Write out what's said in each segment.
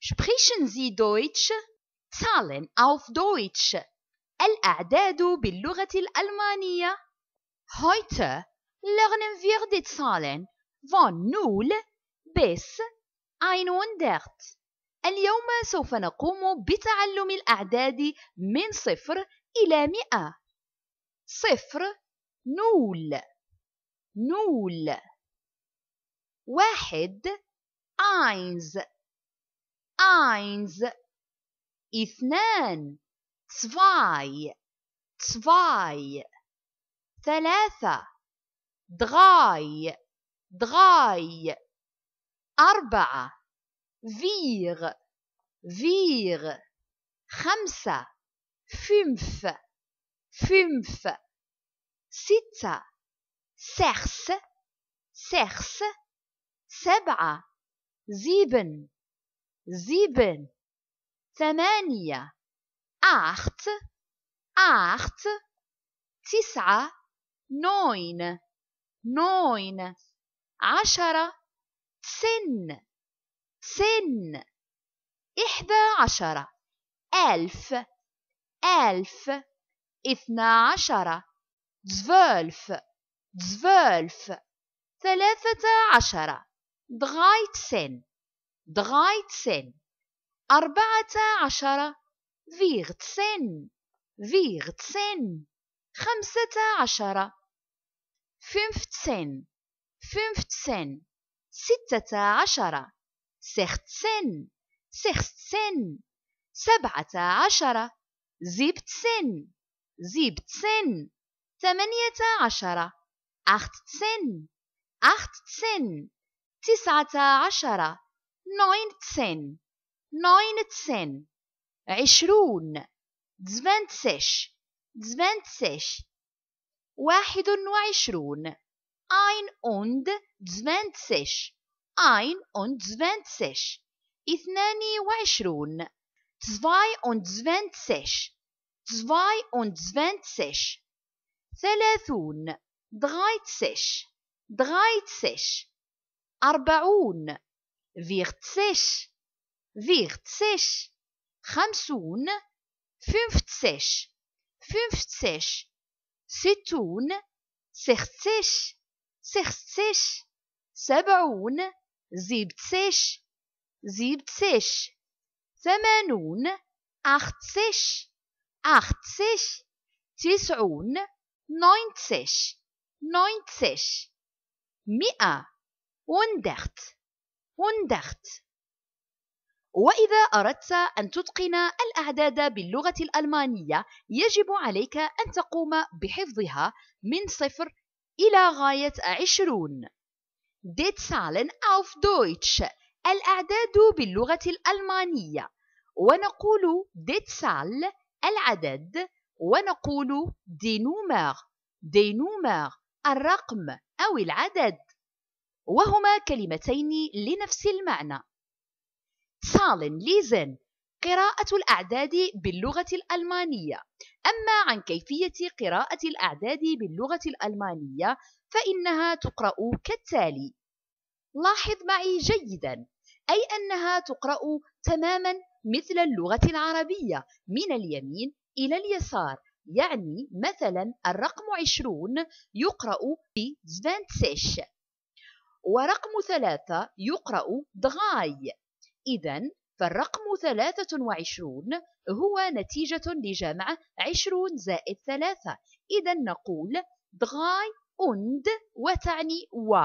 Sprechen Sie Deutsch? Zahlen auf Deutsch. الأعداد باللغة الألمانية. Heute lernen wir die Zahlen von 0 bis 100. اليوم سوف نقوم بتعلم الأعداد من صفر إلى مئة. صفر نول نول واحد أينز eins اثنان zwei zwei ثلاثة drei drei أربعة vier vier خمسة fünf fünf ستة sechs sechs سبعة sieben sieben ثمانية acht acht تسعة neun neun عشرة zehn, zehn, إحدى عشرة elf, elf, اثنا عشرة zwölf zwölf ثلاثة عشرة dreizehn دغاي سن أربعة عشر فيغت سن فيغت سن خمسة عشر فمفت سن فمفت سن ستة عشر سخت سن سخت سن سبعة عشر زبت سن زبت سن ثمانية عشر أخت سن أخت سن تسعة عشر neunzehn neunzehn عشرون zwanzig zwanzig واحد وعشرون ein und zwanzig ein und zwanzig اثنان وعشرون zweiundzwanzig zweiundzwanzig ثلاثون dreißig dreißig أربعون vierzig, vierzig, خمسون, fünfzig, fünfzig, ستون, sechzig, sechzig, سبعون, siebzig, siebzig, ثمانون, achtzig, achtzig, Tisun, neunzig, neunzig, مئة, hundert, وندخت وإذا أردت أن تتقن الأعداد باللغة الألمانية يجب عليك أن تقوم بحفظها من صفر إلى غاية عشرون Die أوف auf الأعداد باللغة الألمانية ونقول ديتسال العدد ونقول دي دينومر دي الرقم أو العدد وهما كلمتين لنفس المعنى zahlen ليزن قراءة الأعداد باللغة الألمانية أما عن كيفية قراءة الأعداد باللغة الألمانية فإنها تقرأ كالتالي لاحظ معي جيدا أي أنها تقرأ تماما مثل اللغة العربية من اليمين إلى اليسار يعني مثلا الرقم عشرون يقرأ بزفانتسيش 20 ورقم ثلاثة يقرأ دغاي إذا فالرقم ثلاثة وعشرون هو نتيجة لجمع عشرون زائد ثلاثة إذا نقول دغاي أند وتعني و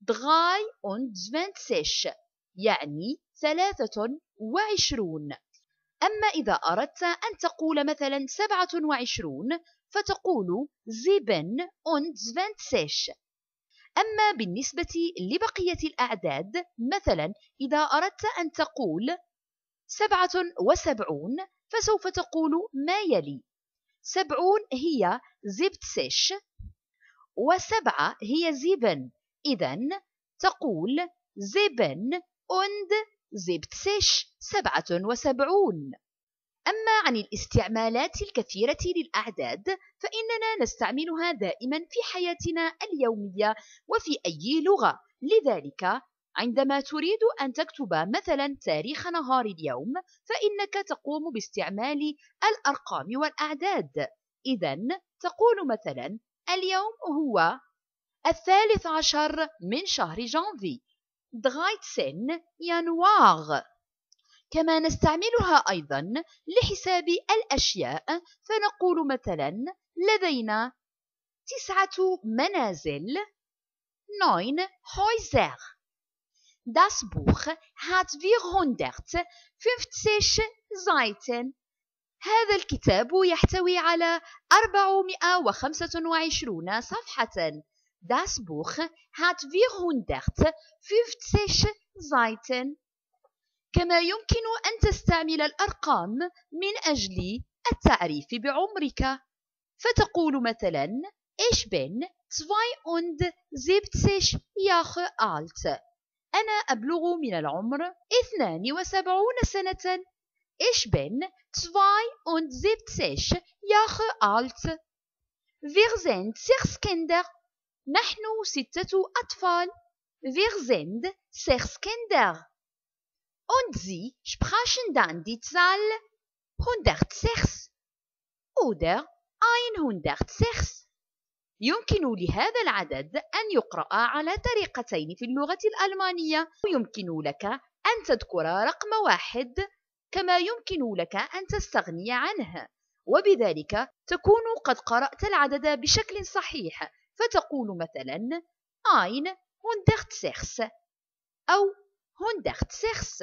دغاي أند 26 يعني ثلاثة وعشرون أما إذا أردت أن تقول مثلا سبعة وعشرون فتقول زيبن أند 26 أما بالنسبة لبقية الأعداد مثلا إذا أردت أن تقول سبعة وسبعون فسوف تقول ما يلي سبعون هي زبت سيش وسبعة هي زيبن إذا تقول زيبن und زبت سيش سبعة وسبعون أما عن الاستعمالات الكثيرة للأعداد فإننا نستعملها دائما في حياتنا اليومية وفي أي لغة لذلك عندما تريد أن تكتب مثلا تاريخ نهار اليوم فإنك تقوم باستعمال الأرقام والأعداد إذا تقول مثلا اليوم هو الثالث عشر من شهر جانفي دغايتسن يانواغ كما نستعملها أيضا لحساب الأشياء فنقول مثلا لدينا تسعة منازل neun Häuser. Das Buch hat 450 Seiten. هذا الكتاب يحتوي على 425 صفحة. Das Buch hat 450 Seiten. كما يمكن أن تستعمل الأرقام من أجل التعريف بعمرك فتقول مثلا إيش بين تزوي أند زيبتسيش ياخ آلت أنا أبلغ من العمر 72 سنة إيش بين تزوي أند زيبتسيش ياخ آلت فيغزند سيخس كندر نحن ستة أطفال فيغزند سيخس كندر und sie sprachen dann die Zahl 106 oder 106 يمكن لهذا العدد أن يقرأ على طريقتين في اللغة الألمانية ويمكن لك أن تذكر رقم واحد كما يمكن لك أن تستغني عنه وبذلك تكون قد قرأت العدد بشكل صحيح فتقول مثلا هندخت سيخس أو سيخس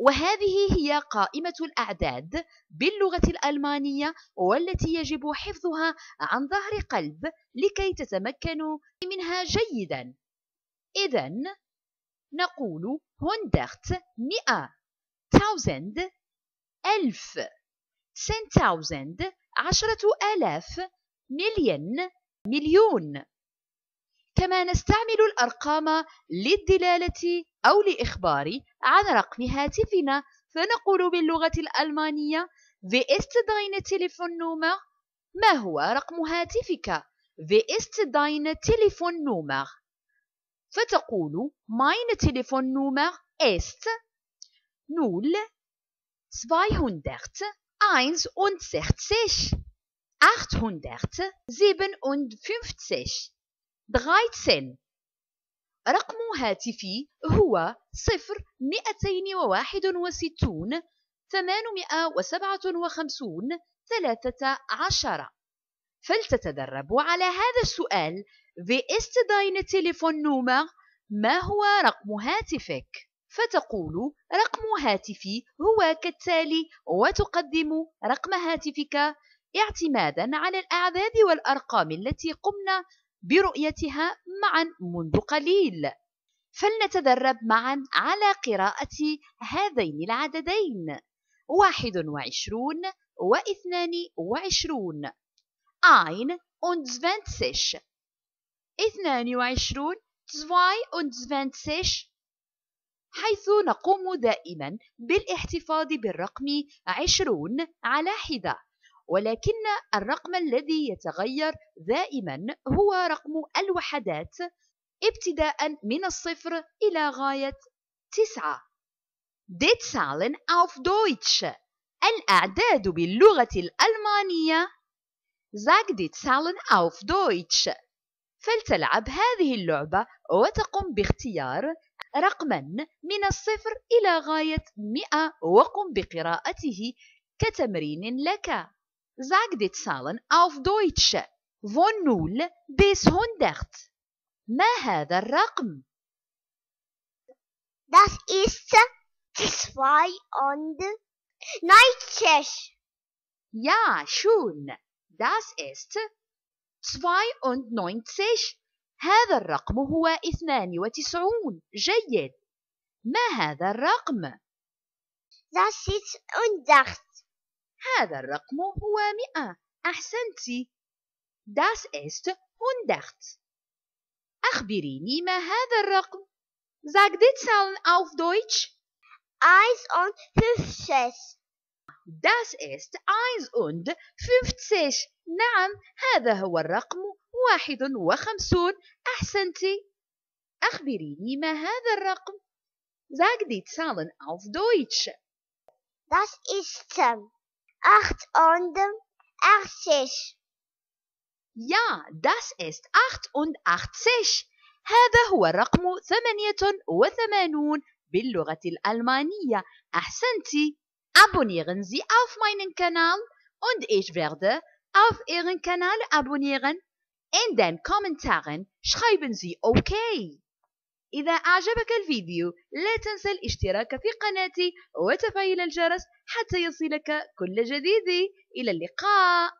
وهذه هي قائمة الأعداد باللغة الألمانية والتي يجب حفظها عن ظهر قلب لكي تتمكنوا منها جيدا إذا نقول هندخت مئة تاوزند ألف سن تاوزند عشرة آلاف مليون مليون كما نستعمل الأرقام للدلالة أو لإخباري عن رقم هاتفنا فنقول باللغة الألمانية Wie ist deine Telefonnummer? ما هو رقم هاتفك؟ Wie ist deine Telefonnummer? فتقول Mein Telefonnummer ist 0 261 857 13 رقم هاتفي هو صفر مئتين وواحد وستون ثمانمائة وسبعة وخمسون ثلاثة عشر فلتتدربوا على هذا السؤال في است تليفون نومر ما هو رقم هاتفك؟ فتقول رقم هاتفي هو كالتالي وتقدم رقم هاتفك اعتمادا على الأعداد والأرقام التي قمنا برؤيتها معا منذ قليل فلنتدرب معا على قراءة هذين العددين واحد وعشرون واثنان وعشرون اين und zwanzig اثنان وعشرون zwei und zwanzig حيث نقوم دائما بالاحتفاظ بالرقم عشرون على حده ولكن الرقم الذي يتغير دائما هو رقم الوحدات ابتداء من الصفر إلى غاية تسعة. Die Zahlen auf Deutsch. الأعداد باللغة الألمانية. Sag die Zahlen auf Deutsch. فلتلعب هذه اللعبة وتقم باختيار رقما من الصفر إلى غاية مئة وقم بقراءته كتمرين لك. Sag die zahlen auf Deutsch. Von 0 bis 100. ما هذا الرقم؟ Das ist 92. Ja, schön. Das ist 92. هذا الرقم هو 92. جيد. ما هذا الرقم؟ Das ist 100. هذا الرقم هو مئة أحسنت Das ist hundert أخبريني ما هذا الرقم Sag die Zahlen auf Deutsch Eins und fünfzig Das ist eins und fünfzig نعم هذا هو الرقم واحد وخمسون أحسنت أخبريني ما هذا الرقم Sag die Zahlen auf Deutsch Das ist 88. Ja, das ist achtundachtzig. هذا هو الرقم ثمانية وثمانون باللغة الألمانية. أحسنتي. Abonnieren Sie auf meinen Kanal und ich werde auf Ihren Kanal abonnieren. In den Kommentaren schreiben Sie OK. إذا أعجبك الفيديو لا تنسى الاشتراك في قناتي وتفعيل الجرس حتى يصلك كل جديد إلى اللقاء